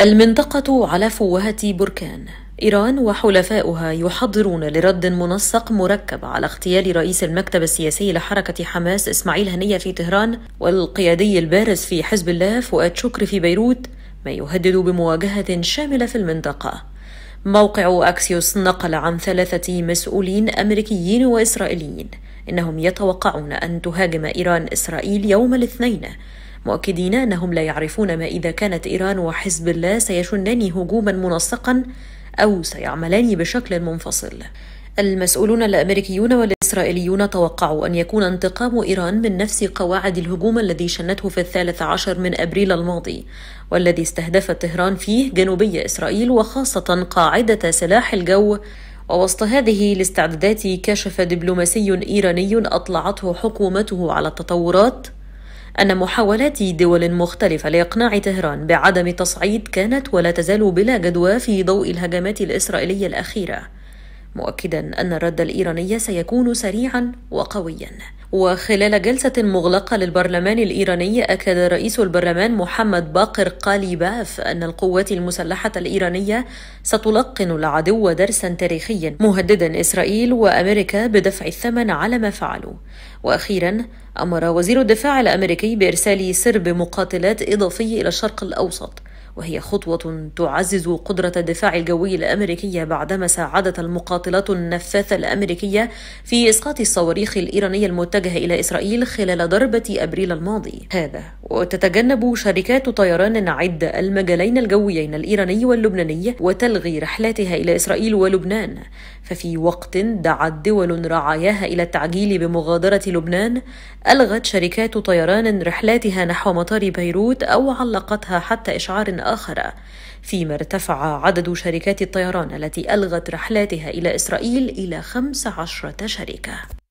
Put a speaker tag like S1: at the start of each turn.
S1: المنطقة على فوهة بركان إيران وحلفاؤها يحضرون لرد منسق مركب على اغتيال رئيس المكتب السياسي لحركة حماس إسماعيل هنية في طهران والقيادي البارز في حزب الله فؤاد شكري في بيروت ما يهدد بمواجهة شاملة في المنطقة موقع أكسيوس نقل عن ثلاثة مسؤولين أمريكيين وإسرائيليين انهم يتوقعون ان تهاجم ايران اسرائيل يوم الاثنين مؤكدين انهم لا يعرفون ما اذا كانت ايران وحزب الله سيشنان هجوما منسقا او سيعملان بشكل منفصل المسؤولون الامريكيون والاسرائيليون توقعوا ان يكون انتقام ايران من نفس قواعد الهجوم الذي شنته في الثالث عشر من ابريل الماضي والذي استهدفت طهران فيه جنوبي اسرائيل وخاصه قاعده سلاح الجو ووسط هذه الاستعدادات كشف دبلوماسي إيراني أطلعته حكومته على التطورات أن محاولات دول مختلفة لإقناع طهران بعدم تصعيد كانت ولا تزال بلا جدوى في ضوء الهجمات الإسرائيلية الأخيرة مؤكدا أن الرد الإيراني سيكون سريعا وقويا وخلال جلسة مغلقة للبرلمان الإيراني أكد رئيس البرلمان محمد باقر قاليباف أن القوات المسلحة الإيرانية ستلقن العدو درسا تاريخيا مهددا إسرائيل وأمريكا بدفع الثمن على ما فعلوا وأخيرا أمر وزير الدفاع الأمريكي بإرسال سرب مقاتلات إضافي إلى الشرق الأوسط وهي خطوة تعزز قدرة الدفاع الجوي الأمريكية بعدما ساعدت المقاتلات النفاثة الأمريكية في إسقاط الصواريخ الإيرانية المتجهة إلى إسرائيل خلال ضربة أبريل الماضي هذا وتتجنب شركات طيران عدة المجالين الجويين الإيراني واللبناني وتلغي رحلاتها إلى إسرائيل ولبنان ففي وقت دعت دول رعاياها إلى التعجيل بمغادرة لبنان ألغت شركات طيران رحلاتها نحو مطار بيروت أو علقتها حتى إشعار آخر فيما ارتفع عدد شركات الطيران التي ألغت رحلاتها إلى إسرائيل إلى 15 شركة